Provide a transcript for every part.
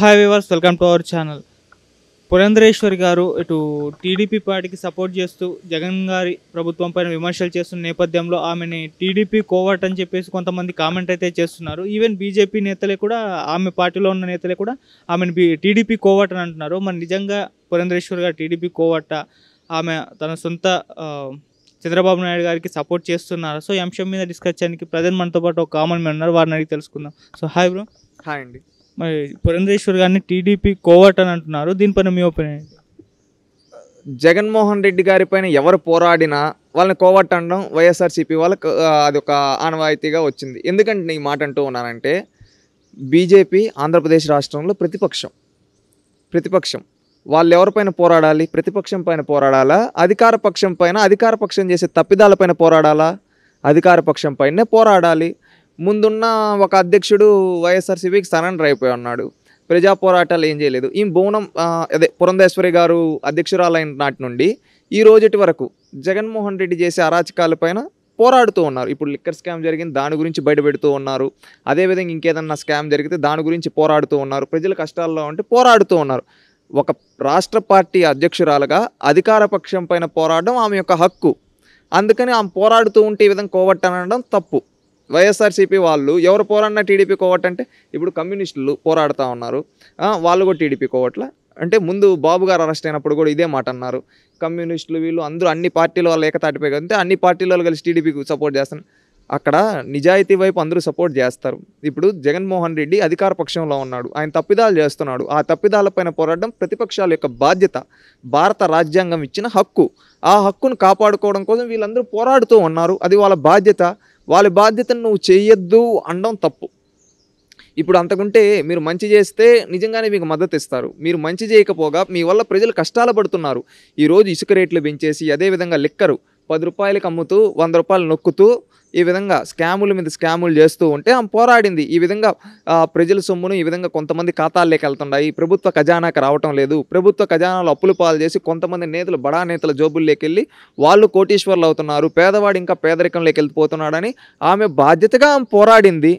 hi viewers welcome to our channel Purandeswari గారు ఇటు TDP పార్టీకి సపోర్ట్ చేస్తూ జగన్ గారి ప్రభుత్వం పైన విమర్శలు చేస్తున్న నేపథ్యంలో ఆమెని టీడీపీ కోవట్ అని చెప్పేసి కొంతమంది కామెంట్ అయితే చేస్తున్నారు ఈవెన్ బీజేపీ నేతలే కూడా ఆమె పార్టీలో ఉన్న నేతలే కూడా ఆమెను బీ టీడీపీ కోవట్ అని అంటున్నారు మరి నిజంగా పురేంద్రేశ్వర్ గారు టీడీపీ కోవట్ట ఆమె తన సొంత చంద్రబాబు నాయుడు గారికి సపోర్ట్ చేస్తున్నారు సో ఈ అంశం మీద డిస్కస్ చేయడానికి ప్రజెంట్ మనతో పాటు ఒక కామన్ మ్యాన్ ఉన్నారు వారిని అడిగి తెలుసుకుందాం సో హాయ్ బ్రో హాయ్ అండి మరి పురంధేశ్వర్ గారిని టీడీపీ కోవట్ అని అంటున్నారు దీనిపైన మీ ఒపీనియన్ జగన్మోహన్ రెడ్డి గారి పైన ఎవరు పోరాడినా వాళ్ళని కోవట్టడం అనడం వైఎస్ఆర్సీపీ వాళ్ళకు అది ఒక ఆనవాయితీగా వచ్చింది ఎందుకంటే నేను మాట అంటూ ఉన్నానంటే బీజేపీ ఆంధ్రప్రదేశ్ రాష్ట్రంలో ప్రతిపక్షం ప్రతిపక్షం వాళ్ళు ఎవరిపైన పోరాడాలి ప్రతిపక్షం పైన పోరాడాలా అధికార పక్షం పైన అధికార పక్షం చేసే తప్పిదాలపైన పోరాడాలా అధికార పక్షం పైనే పోరాడాలి ముందున్న ఒక అధ్యక్షుడు వైఎస్ఆర్ వైఎస్ఆర్సీపీకి సరెండర్ అయిపోయి ఉన్నాడు ప్రజా పోరాటాలు ఏం చేయలేదు ఈ బోనం అదే పురంధేశ్వరి గారు అధ్యక్షురాలైన నాటి నుండి ఈ రోజుటి వరకు జగన్మోహన్ రెడ్డి చేసే అరాచకాలపైన పోరాడుతూ ఉన్నారు ఇప్పుడు లిక్కర్ స్కామ్ జరిగింది దాని గురించి బయటపెడుతూ ఉన్నారు అదేవిధంగా ఇంకేదన్నా స్కామ్ జరిగితే దాని గురించి పోరాడుతూ ఉన్నారు ప్రజల కష్టాల్లో ఉంటే పోరాడుతూ ఉన్నారు ఒక రాష్ట్ర పార్టీ అధ్యక్షురాలుగా అధికార పక్షం పైన పోరాడడం ఆమె యొక్క హక్కు అందుకని ఆమె పోరాడుతూ ఉంటే ఈ విధంగా కోవట్టనడం తప్పు వైఎస్ఆర్సీపీ వాళ్ళు ఎవరు పోరాడినా టీడీపీ కోవటంటే ఇప్పుడు కమ్యూనిస్టులు పోరాడుతూ ఉన్నారు వాళ్ళు కూడా టీడీపీ కోవట్ల అంటే ముందు బాబు గారు అరెస్ట్ అయినప్పుడు కూడా ఇదే మాట అన్నారు కమ్యూనిస్టులు వీళ్ళు అందరూ అన్ని పార్టీల వాళ్ళు ఏకతాటిపై అంటే అన్ని పార్టీల వాళ్ళు కలిసి టీడీపీకి సపోర్ట్ చేస్తాను అక్కడ నిజాయితీ వైపు అందరూ సపోర్ట్ చేస్తారు ఇప్పుడు జగన్మోహన్ రెడ్డి అధికార పక్షంలో ఉన్నాడు ఆయన తప్పిదాలు చేస్తున్నాడు ఆ తప్పిదాలపైన పోరాడడం ప్రతిపక్షాల యొక్క బాధ్యత భారత రాజ్యాంగం ఇచ్చిన హక్కు ఆ హక్కును కాపాడుకోవడం కోసం వీళ్ళందరూ పోరాడుతూ ఉన్నారు అది వాళ్ళ బాధ్యత వాళ్ళ బాధ్యతను నువ్వు చేయొద్దు అనడం తప్పు ఇప్పుడు అంతకుంటే మీరు మంచి చేస్తే నిజంగానే మీకు మద్దతు ఇస్తారు మీరు మంచి చేయకపోగా మీ వల్ల ప్రజలు కష్టాలు పడుతున్నారు ఈరోజు ఇసుక రేట్లు పెంచేసి అదేవిధంగా లిక్కరు పది రూపాయలకి అమ్ముతూ వంద రూపాయలు నొక్కుతూ ఈ విధంగా స్కాముల మీద స్కాములు చేస్తూ ఉంటే ఆమె పోరాడింది ఈ విధంగా ప్రజల సొమ్మును ఈ విధంగా కొంతమంది ఖాతాల్లోకి వెళ్తున్నాయి ప్రభుత్వ ఖజానాకి రావటం లేదు ప్రభుత్వ ఖజానాలు అప్పులు పాలు చేసి కొంతమంది నేతలు బడా నేతల జోబుల్లోకి వెళ్ళి వాళ్ళు కోటీశ్వర్లు అవుతున్నారు పేదవాడు ఇంకా పేదరికంలోకి వెళ్ళిపోతున్నాడని ఆమె బాధ్యతగా ఆమె పోరాడింది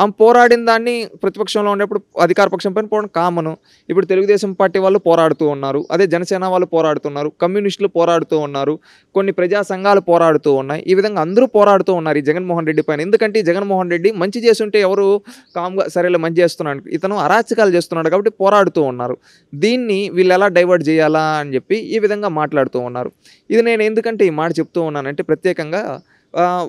ఆమె పోరాడిన దాన్ని ప్రతిపక్షంలో ఉన్నప్పుడు అధికార పక్షం పైన పోవడం కామను ఇప్పుడు తెలుగుదేశం పార్టీ వాళ్ళు పోరాడుతూ ఉన్నారు అదే జనసేన వాళ్ళు పోరాడుతున్నారు కమ్యూనిస్టులు పోరాడుతూ ఉన్నారు కొన్ని ప్రజా సంఘాలు పోరాడుతూ ఉన్నాయి ఈ విధంగా అందరూ పోరాడుతూ ఉన్నారు ఈ జగన్మోహన్ రెడ్డి పైన ఎందుకంటే జగన్మోహన్ రెడ్డి మంచి చేస్తుంటే ఎవరు కామ్గా సరేలే మంచి చేస్తున్నాడు ఇతను అరాచకాలు చేస్తున్నాడు కాబట్టి పోరాడుతూ ఉన్నారు దీన్ని వీళ్ళు ఎలా డైవర్ట్ చేయాలా అని చెప్పి ఈ విధంగా మాట్లాడుతూ ఉన్నారు ఇది నేను ఎందుకంటే ఈ మాట చెప్తూ ఉన్నానంటే ప్రత్యేకంగా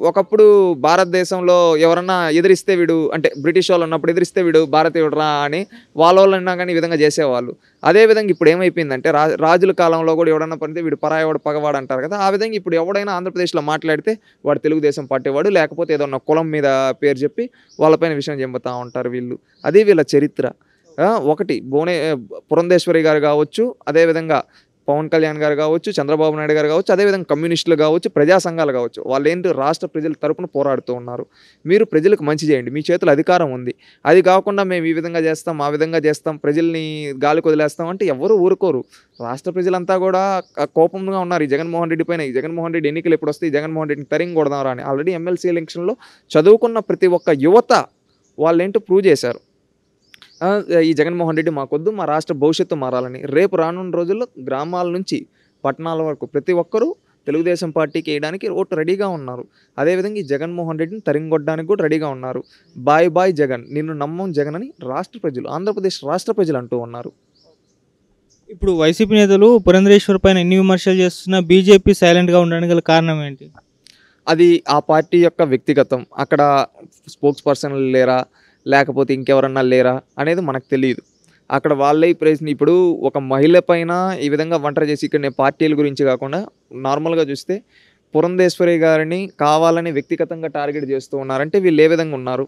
ఒకప్పుడు భారతదేశంలో ఎవరన్నా ఎదిరిస్తే వీడు అంటే బ్రిటిష్ వాళ్ళు ఉన్నప్పుడు ఎదిరిస్తే వీడు భారతీయుడురా అని వాళ్ళ వాళ్ళు అన్నా కానీ ఈ విధంగా చేసేవాళ్ళు అదేవిధంగా ఇప్పుడు ఏమైపోయిందంటే రా రాజుల కాలంలో కూడా ఎవడన్నా పనితే వీడు పరాయవాడు పగవాడు అంటారు కదా ఆ విధంగా ఇప్పుడు ఎవడైనా ఆంధ్రప్రదేశ్లో మాట్లాడితే వాడు తెలుగుదేశం పట్టేవాడు లేకపోతే ఏదన్నా కులం మీద పేరు చెప్పి వాళ్ళపైన విషయం చెంపుతూ ఉంటారు వీళ్ళు అది వీళ్ళ చరిత్ర ఒకటి భువనే పురంధేశ్వరి గారు కావచ్చు అదేవిధంగా పవన్ కళ్యాణ్ గారు కావచ్చు చంద్రబాబు నాయుడు గారు కావచ్చు అదేవిధంగా కమ్యూనిస్టులు కావచ్చు ప్రజా సంఘాలు కావచ్చు వాళ్ళు ఏంటి రాష్ట్ర ప్రజల తరపున పోరాడుతూ ఉన్నారు మీరు ప్రజలకు మంచి చేయండి మీ చేతుల అధికారం ఉంది అది కాకుండా మేము ఈ విధంగా చేస్తాం ఆ విధంగా చేస్తాం ప్రజల్ని గాలికి వదిలేస్తాం అంటే ఎవరు ఊరుకోరు రాష్ట్ర ప్రజలంతా కూడా కోపంగా ఉన్నారు ఈ జగన్మోహన్ రెడ్డి పైన ఈ జగన్మోహన్ రెడ్డి ఎన్నికలు ఎప్పుడు వస్తాయి జగన్మోహన్ రెడ్డిని తరిగి రాని ఆల్రెడీ ఎమ్మెల్సీ ఎలక్షన్లో చదువుకున్న ప్రతి ఒక్క యువత వాళ్ళేంటి ప్రూవ్ చేశారు ఈ జగన్మోహన్ రెడ్డి మాకొద్దు మా రాష్ట్ర భవిష్యత్తు మారాలని రేపు రానున్న రోజుల్లో గ్రామాల నుంచి పట్టణాల వరకు ప్రతి ఒక్కరూ తెలుగుదేశం పార్టీకి వేయడానికి ఓటు రెడీగా ఉన్నారు అదేవిధంగా ఈ జగన్మోహన్ రెడ్డిని తరింగొడ్డానికి కూడా రెడీగా ఉన్నారు బాయ్ బాయ్ జగన్ నిన్ను నమ్మం జగన్ అని రాష్ట్ర ప్రజలు ఆంధ్రప్రదేశ్ రాష్ట్ర ప్రజలు అంటూ ఉన్నారు ఇప్పుడు వైసీపీ నేతలు పురంధరేశ్వర్ పైన ఎన్ని విమర్శలు చేస్తున్నా బీజేపీ సైలెంట్గా ఉండడానికి గల కారణం ఏంటి అది ఆ పార్టీ యొక్క వ్యక్తిగతం అక్కడ స్పోక్స్ పర్సన్లు లేరా లేకపోతే ఇంకెవరన్నా లేరా అనేది మనకు తెలియదు అక్కడ వాళ్ళే ప్రైజ్ని ఇప్పుడు ఒక మహిళ పైన ఈ విధంగా వంట చేసి ఇక్కడ నేను పార్టీల గురించి కాకుండా నార్మల్గా చూస్తే పురంధేశ్వరి గారిని కావాలని వ్యక్తిగతంగా టార్గెట్ చేస్తూ ఉన్నారంటే వీళ్ళు ఏ విధంగా ఉన్నారు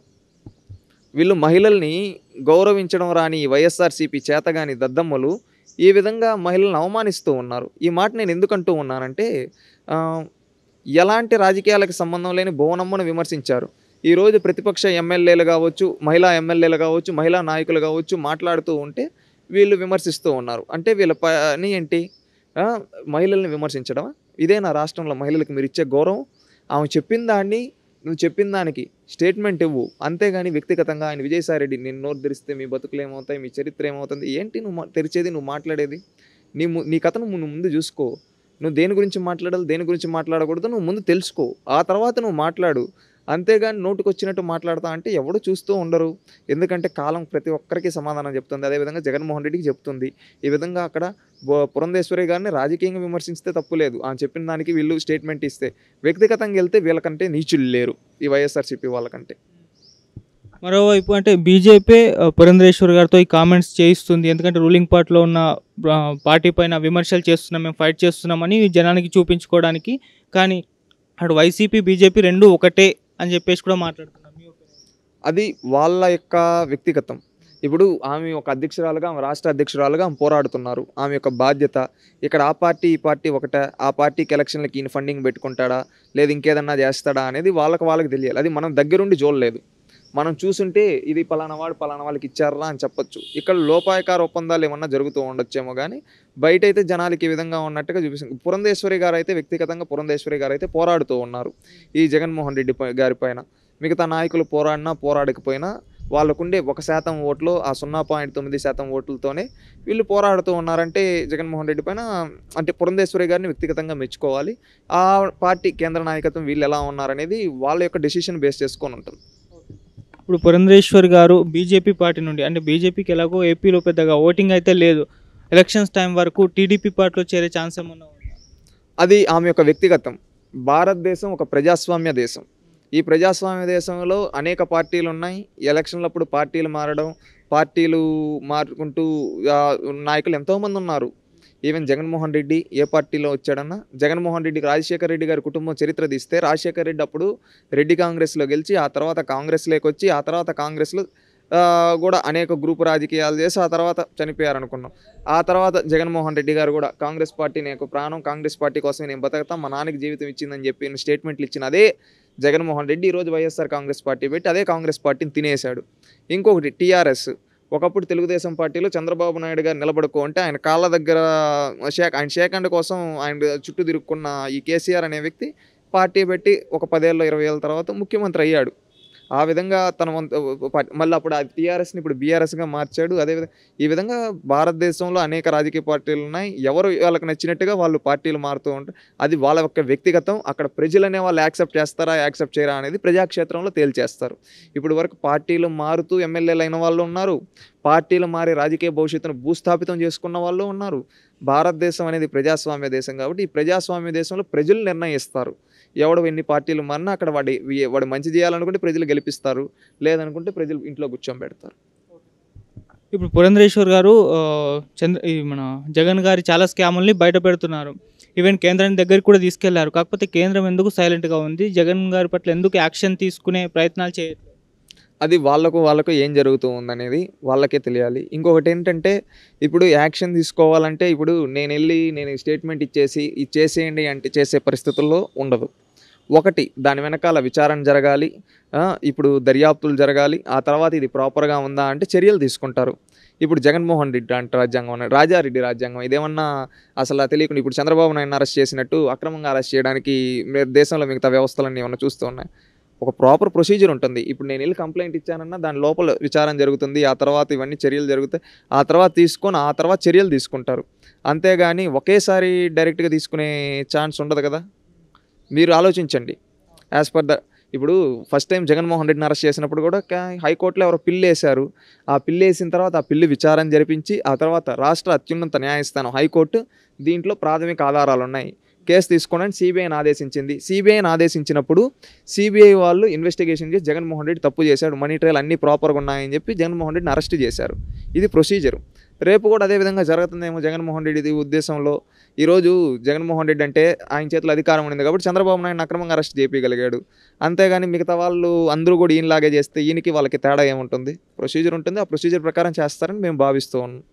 వీళ్ళు మహిళల్ని గౌరవించడం రాని వైఎస్ఆర్సీపీ చేతగాని దద్దమ్మలు ఈ విధంగా మహిళలను అవమానిస్తూ ఉన్నారు ఈ మాట నేను ఎందుకంటూ ఉన్నానంటే ఎలాంటి రాజకీయాలకు సంబంధం లేని భువనమ్మను విమర్శించారు ఈరోజు ప్రతిపక్ష ఎమ్మెల్యేలు కావచ్చు మహిళా ఎమ్మెల్యేలు కావచ్చు మహిళా నాయకులు కావచ్చు మాట్లాడుతూ ఉంటే వీళ్ళు విమర్శిస్తూ ఉన్నారు అంటే వీళ్ళ పని ఏంటి మహిళల్ని విమర్శించడం ఇదే నా రాష్ట్రంలో మహిళలకు మీరు ఇచ్చే గౌరవం ఆమె చెప్పిన దాన్ని నువ్వు చెప్పిన దానికి స్టేట్మెంట్ ఇవ్వు అంతేగాని వ్యక్తిగతంగా ఆయన విజయసాయిరెడ్డి నేను నోరు తెరిస్తే మీ బతుకులు ఏమవుతాయి మీ చరిత్ర ఏమవుతుంది ఏంటి నువ్వు తెరిచేది నువ్వు మాట్లాడేది నీ నీ కథను నువ్వు ముందు చూసుకో నువ్వు దేని గురించి మాట్లాడాలి దేని గురించి మాట్లాడకూడదు నువ్వు ముందు తెలుసుకో ఆ తర్వాత నువ్వు మాట్లాడు అంతేగాని నోటుకొచ్చినట్టు మాట్లాడతా అంటే ఎవడు చూస్తూ ఉండరు ఎందుకంటే కాలం ప్రతి ఒక్కరికి సమాధానం చెప్తుంది అదేవిధంగా జగన్మోహన్ రెడ్డికి చెప్తుంది ఈ విధంగా అక్కడ పురంధేశ్వరి గారిని రాజకీయంగా విమర్శిస్తే తప్పు లేదు ఆయన చెప్పిన దానికి వీళ్ళు స్టేట్మెంట్ ఇస్తే వ్యక్తిగతంగా వెళ్తే వీళ్ళకంటే నీచులు లేరు ఈ వైఎస్ఆర్సీపీ వాళ్ళకంటే మరోవైపు అంటే బీజేపీ పురంధరేశ్వర్ గారితో ఈ కామెంట్స్ చేయిస్తుంది ఎందుకంటే రూలింగ్ పార్టీలో ఉన్న పార్టీ పైన విమర్శలు చేస్తున్నాం మేము ఫైట్ చేస్తున్నామని జనానికి చూపించుకోవడానికి కానీ అటు వైసీపీ బీజేపీ రెండు ఒకటే అని చెప్పేసి కూడా మాట్లాడుతున్నాం అది వాళ్ళ యొక్క వ్యక్తిగతం ఇప్పుడు ఆమె ఒక అధ్యక్షురాలుగా ఆమె రాష్ట్ర అధ్యక్షురాలుగా ఆమె పోరాడుతున్నారు ఆమె యొక్క బాధ్యత ఇక్కడ ఆ పార్టీ ఈ పార్టీ ఒకట ఆ పార్టీకి ఎలక్షన్లకి ఈయన ఫండింగ్ పెట్టుకుంటాడా లేదు ఇంకేదన్నా చేస్తాడా అనేది వాళ్ళకి వాళ్ళకి తెలియాలి అది మనం దగ్గరుండి చూడలేదు మనం చూసుంటే ఇది పలానా వాడు పలానా వాళ్ళకి ఇచ్చారా అని చెప్పొచ్చు ఇక్కడ లోపాయకార ఒప్పందాలు ఏమన్నా జరుగుతూ ఉండొచ్చేమో కానీ బయట అయితే జనాలకి ఈ విధంగా ఉన్నట్టుగా చూపిస్తుంది పురంధేశ్వరి గారు అయితే వ్యక్తిగతంగా పురంధేశ్వరి గారు అయితే పోరాడుతూ ఉన్నారు ఈ జగన్మోహన్ రెడ్డి గారి పైన మిగతా నాయకులు పోరాడినా పోరాడకపోయినా వాళ్ళకుండే ఒక శాతం ఓట్లు ఆ సున్నా పాయింట్ తొమ్మిది శాతం ఓట్లతోనే వీళ్ళు పోరాడుతూ ఉన్నారంటే జగన్మోహన్ రెడ్డి పైన అంటే పురంధేశ్వరి గారిని వ్యక్తిగతంగా మెచ్చుకోవాలి ఆ పార్టీ కేంద్ర నాయకత్వం వీళ్ళు ఎలా ఉన్నారనేది వాళ్ళ యొక్క డెసిషన్ బేస్ చేసుకొని ఉంటుంది ఇప్పుడు పురంధరేశ్వర్ గారు బీజేపీ పార్టీ నుండి అంటే బీజేపీకి ఎలాగో ఏపీలో పెద్దగా ఓటింగ్ అయితే లేదు ఎలక్షన్స్ టైం వరకు టీడీపీ పార్టీలో చేరే ఛాన్స్ ఏమన్నా అది ఆమె యొక్క వ్యక్తిగతం భారతదేశం ఒక ప్రజాస్వామ్య దేశం ఈ ప్రజాస్వామ్య దేశంలో అనేక పార్టీలు ఉన్నాయి ఎలక్షన్లప్పుడు పార్టీలు మారడం పార్టీలు మారుకుంటూ నాయకులు ఎంతోమంది ఉన్నారు ఈవెన్ జగన్మోహన్ రెడ్డి ఏ పార్టీలో వచ్చాడన్నా జగన్మోహన్ రెడ్డికి రాజశేఖర రెడ్డి గారి కుటుంబం చరిత్ర తీస్తే రాజశేఖర రెడ్డి అప్పుడు రెడ్డి కాంగ్రెస్లో గెలిచి ఆ తర్వాత కాంగ్రెస్లోకి వచ్చి ఆ తర్వాత కాంగ్రెస్లో కూడా అనేక గ్రూపు రాజకీయాలు చేసి ఆ తర్వాత చనిపోయారు అనుకున్నాం ఆ తర్వాత జగన్మోహన్ రెడ్డి గారు కూడా కాంగ్రెస్ పార్టీ యొక్క ప్రాణం కాంగ్రెస్ పార్టీ కోసం నేను బతకతాం మా నాన్నకి జీవితం ఇచ్చిందని చెప్పి స్టేట్మెంట్లు ఇచ్చిన అదే జగన్మోహన్ రెడ్డి ఈరోజు వైఎస్ఆర్ కాంగ్రెస్ పార్టీ పెట్టి అదే కాంగ్రెస్ పార్టీని తినేశాడు ఇంకొకటి టీఆర్ఎస్ ఒకప్పుడు తెలుగుదేశం పార్టీలో చంద్రబాబు నాయుడు గారు నిలబడుకో అంటే ఆయన కాళ్ళ దగ్గర షేఖ ఆయన షేఖండ్ కోసం ఆయన చుట్టూ తిరుక్కున్న ఈ కేసీఆర్ అనే వ్యక్తి పార్టీ పెట్టి ఒక పదేళ్ళు ఇరవై ఏళ్ళ తర్వాత ముఖ్యమంత్రి అయ్యాడు ఆ విధంగా తన మళ్ళీ అప్పుడు టీఆర్ఎస్ని ఇప్పుడు బీఆర్ఎస్గా మార్చాడు అదేవిధంగా ఈ విధంగా భారతదేశంలో అనేక రాజకీయ పార్టీలు ఉన్నాయి ఎవరు వాళ్ళకి నచ్చినట్టుగా వాళ్ళు పార్టీలు మారుతూ ఉంటారు అది వాళ్ళ యొక్క వ్యక్తిగతం అక్కడ ప్రజలనే వాళ్ళు యాక్సెప్ట్ చేస్తారా యాక్సెప్ట్ చేయరా అనేది ప్రజాక్షేత్రంలో తేల్చేస్తారు ఇప్పుడు వరకు పార్టీలు మారుతూ ఎమ్మెల్యేలు అయిన వాళ్ళు ఉన్నారు పార్టీలు మారి రాజకీయ భవిష్యత్తును భూస్థాపితం చేసుకున్న వాళ్ళు ఉన్నారు భారతదేశం అనేది ప్రజాస్వామ్య దేశం కాబట్టి ఈ ప్రజాస్వామ్య దేశంలో ప్రజలు నిర్ణయిస్తారు ఎవడు ఎన్ని పార్టీలు మన్నా అక్కడ వాడి వాడు మంచి చేయాలనుకుంటే ప్రజలు గెలిపిస్తారు లేదనుకుంటే ప్రజలు ఇంట్లో పెడతారు ఇప్పుడు పురంధరేశ్వర్ గారు చంద్ర మన జగన్ గారి చాలా స్కామ్ల్ని బయట పెడుతున్నారు ఈవెన్ కేంద్రాన్ని దగ్గరికి కూడా తీసుకెళ్లారు కాకపోతే కేంద్రం ఎందుకు సైలెంట్గా ఉంది జగన్ గారి పట్ల ఎందుకు యాక్షన్ తీసుకునే ప్రయత్నాలు చేయదు అది వాళ్ళకు వాళ్ళకు ఏం జరుగుతూ ఉందనేది వాళ్ళకే తెలియాలి ఇంకొకటి ఏంటంటే ఇప్పుడు యాక్షన్ తీసుకోవాలంటే ఇప్పుడు నేను వెళ్ళి నేను స్టేట్మెంట్ ఇచ్చేసి ఇది చేసేయండి అంటే చేసే పరిస్థితుల్లో ఉండదు ఒకటి దాని వెనకాల విచారణ జరగాలి ఇప్పుడు దర్యాప్తులు జరగాలి ఆ తర్వాత ఇది ప్రాపర్గా ఉందా అంటే చర్యలు తీసుకుంటారు ఇప్పుడు జగన్మోహన్ రెడ్డి అంటే రాజ్యాంగం రాజారెడ్డి రాజ్యాంగం ఇదేమన్నా అసలు తెలియకుండా ఇప్పుడు చంద్రబాబు నాయుడు అరెస్ట్ చేసినట్టు అక్రమంగా అరెస్ట్ చేయడానికి దేశంలో మిగతా వ్యవస్థలన్నీ ఏమన్నా చూస్తూ ఉన్నాయి ఒక ప్రాపర్ ప్రొసీజర్ ఉంటుంది ఇప్పుడు నేను వెళ్ళి కంప్లైంట్ ఇచ్చానన్నా దాని లోపల విచారం జరుగుతుంది ఆ తర్వాత ఇవన్నీ చర్యలు జరుగుతాయి ఆ తర్వాత తీసుకొని ఆ తర్వాత చర్యలు తీసుకుంటారు అంతేగాని ఒకేసారి డైరెక్ట్గా తీసుకునే ఛాన్స్ ఉండదు కదా మీరు ఆలోచించండి యాజ్ పర్ ద ఇప్పుడు ఫస్ట్ టైం జగన్మోహన్ రెడ్డిని అరెస్ట్ చేసినప్పుడు కూడా హైకోర్టులో ఎవరో పిల్లు వేశారు ఆ పిల్లు వేసిన తర్వాత ఆ పిల్లు విచారం జరిపించి ఆ తర్వాత రాష్ట్ర అత్యున్నత న్యాయస్థానం హైకోర్టు దీంట్లో ప్రాథమిక ఆధారాలు ఉన్నాయి కేసు తీసుకోవడానికి సిబిఐని ఆదేశించింది సిబిఐని ఆదేశించినప్పుడు సిబిఐ వాళ్ళు ఇన్వెస్టిగేషన్ చేసి జగన్మోహన్ రెడ్డి తప్పు చేశాడు మనీ ట్రయల్ అన్ని ప్రాపర్గా ఉన్నాయని చెప్పి జగన్మోహన్ రెడ్డిని అరెస్ట్ చేశారు ఇది ప్రొసీజరు రేపు కూడా అదేవిధంగా జరుగుతుందేమో జగన్మోహన్ రెడ్డి ఉద్దేశంలో ఈరోజు జగన్మోహన్ రెడ్డి అంటే ఆయన చేతిలో అధికారం ఉండింది కాబట్టి చంద్రబాబు నాయుడు అక్రమంగా అరెస్ట్ చేయగలిగాడు అంతేగాని మిగతా వాళ్ళు అందరూ కూడా ఈయనలాగే చేస్తే ఈయనకి వాళ్ళకి తేడా ఏముంటుంది ప్రొసీజర్ ఉంటుంది ఆ ప్రొసీజర్ ప్రకారం చేస్తారని మేము భావిస్తూ ఉన్నాం